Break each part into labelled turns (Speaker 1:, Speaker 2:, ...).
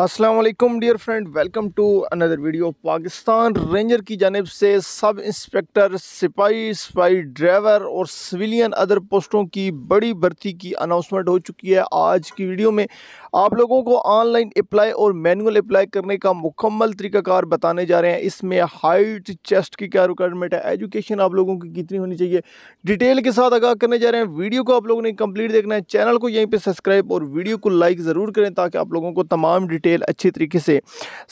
Speaker 1: Aslam dear friend welcome to another video Pakistan ranger की जानब से सब इंस्पेक्टर सिपाही सिपाही ड्राइवर और सिविलियन अदर पोस्टों की बड़ी भर्ती की अनाउंसमेंट हो चुकी है आज की वीडियो में आप लोगों को ऑनलाइन अप्लाई और मैनुअल अप्लाई करने का मुकम्मल तरीकाकार बताने जा रहे हैं इसमें हाइट चेस्ट की क्या रिक्वायरमेंट है एजुकेशन आप लोगों की कितनी होनी चाहिए डिटेल के साथ आगाह करने जा रहे हैं वीडियो को आप लोगों ने कम्प्लीट देखना है चैनल को यहीं पर सब्सक्राइब और वीडियो को लाइक ज़रूर करें ताकि आप लोगों को तमाम डिटेल अच्छी तरीके से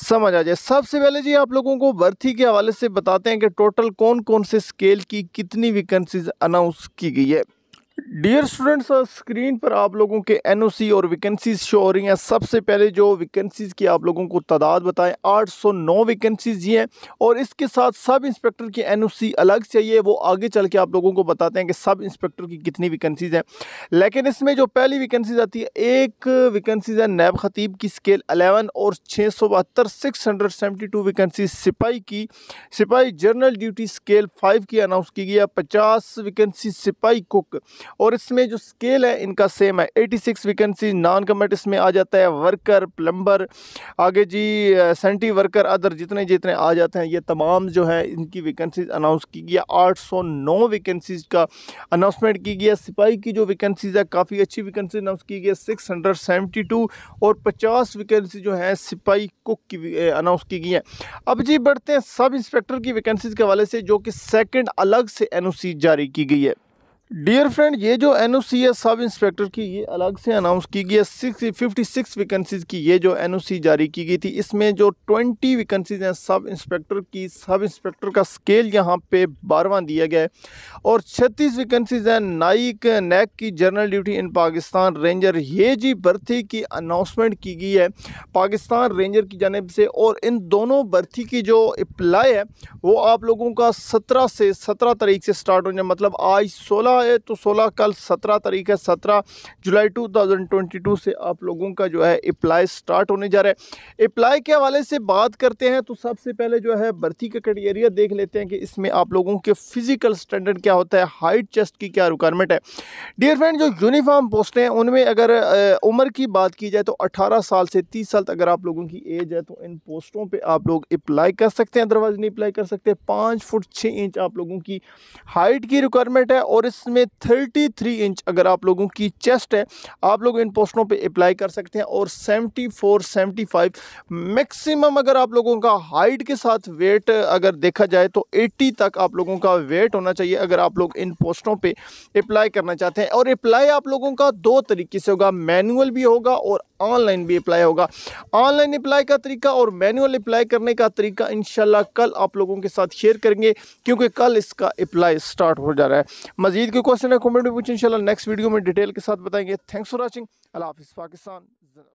Speaker 1: समझ आ जाए सबसे पहले जी आप लोगों को भर्ती के हवाले से बताते हैं कि टोटल कौन कौन से स्केल की कितनी वैकेंसीज अनाउंस की गई है डियर स्टूडेंट्स स्क्रीन पर आप लोगों के एनओसी और वैकेंसीज शो हो रही हैं सबसे पहले जो वैकेंसीज की आप लोगों को तादाद बताएं 809 वैकेंसीज ये हैं और इसके साथ सब इंस्पेक्टर की एनओसी अलग चाहिए वो आगे चल के आप लोगों को बताते हैं कि सब इंस्पेक्टर की कितनी वैकेंसीज हैं लेकिन इसमें जो पहली वैकेंसीज आती है एक वैकेंसीज है नैब खतीब की स्केल अलेवन और छः सौ बहत्तर six hundred seventy two vacancy सिपाही की सिपाही जनरल ड्यूटी स्केल फाइव की अनाउंस की गई है पचास वैकेंसी सिपाही कुक और इसमें जो स्केल है इनका सेम है 86 वैकेंसी नॉन कमेट इसमें आ जाता है वर्कर प्लम्बर आगे जी सेंटी वर्कर अदर जितने जितने आ जाते हैं ये तमाम जो है इनकी वैकेंसीज अनाउंस की सौ नौ वैकेंसीज का अनाउंसमेंट की गया सिपाही की जो वैकेंसीज है काफ़ी अच्छी वैकेंसी अनाउंस की गई सिक्स हंड्रेड सेवेंटी टू और पचास वैकेंसी जो है सिपाही कुक की अनाउंस की गई है अब जी बढ़ते हैं सब इंस्पेक्टर की वैकेंसीज के हवाले से जो कि सेकेंड अलग से सी जारी की गई है डियर फ्रेंड ये जो एन ओ सी है सब इंस्पेक्टर की ये अलग से अनाउंस की गई है सिक्स फिफ्टी सिक्स वैकेंसीज़ की ये जो एन ओ सी जारी की गई थी इसमें जो ट्वेंटी वैकेंसीज़ हैं सब इंस्पेक्टर की सब इंस्पेक्टर का स्केल यहाँ पे बारवा दिया गया है और छत्तीस वैकेंसीज़ हैं नाइक नैक की general duty in Pakistan ranger ये जी भर्ती की अनाउंसमेंट की गई है पाकिस्तान रेंजर की जानब से और इन दोनों भर्ती की जो अप्लाई है वो आप लोगों का सत्रह से सत्रह तारीख से स्टार्ट हो जाए मतलब आज सोलह सोलह है तो सोलह कल सत्रह तारीख है सत्रह जुलाई टू थाउजेंड ट्वेंटी टू से आप लोगों का जो है अप्लाई स्टार्ट होने जा रहा है अप्लाई के हवाले से बात करते हैं तो सबसे पहले जो है भर्ती का क्राइटेरिया देख लेते हैं कि इसमें आप लोगों के फिजिकल स्टैंडर्ड क्या होता है हाइट चेस्ट की क्या रिक्वायरमेंट है डियर फ्रेंड जो यूनिफॉर्म पोस्टें हैं उनमें अगर उम्र की बात की जाए तो अठारह साल से तीस साल तक अगर आप लोगों की एज है तो इन पोस्टों पर आप लोग अप्लाई कर सकते हैं अदरवाइज नहीं अप्लाई कर सकते पाँच फुट छः इंच आप लोगों की हाइट की रिक्वायरमेंट है और इस में 33 इंच अगर आप लोगों की चेस्ट है आप लोग इन पोस्टों पे अप्लाई कर सकते हैं और 74 75 मैक्सिमम अगर आप लोगों का हाइट के साथ वेट अगर देखा जाए तो 80 तक आप लोगों का वेट होना चाहिए अगर आप लोग इन पोस्टों पे अप्लाई करना चाहते हैं और अप्लाई आप लोगों का दो तरीके से होगा मैनुअल भी होगा और ऑनलाइन भी अप्लाई होगा ऑनलाइन अप्लाई का तरीका और मैनुअल अप्लाई करने का तरीका इन कल आप लोगों के साथ शेयर करेंगे क्योंकि कल इसका अप्लाई स्टार्ट हो जा रहा है मजीद कोई क्वेश्चन है कमेंट में पूछें इंशाल्लाह नेक्स्ट वीडियो में डिटेल के साथ बताएंगे थैंक्स फॉर वॉचिंग अल्लाह हाफिज़ पाकिस्तान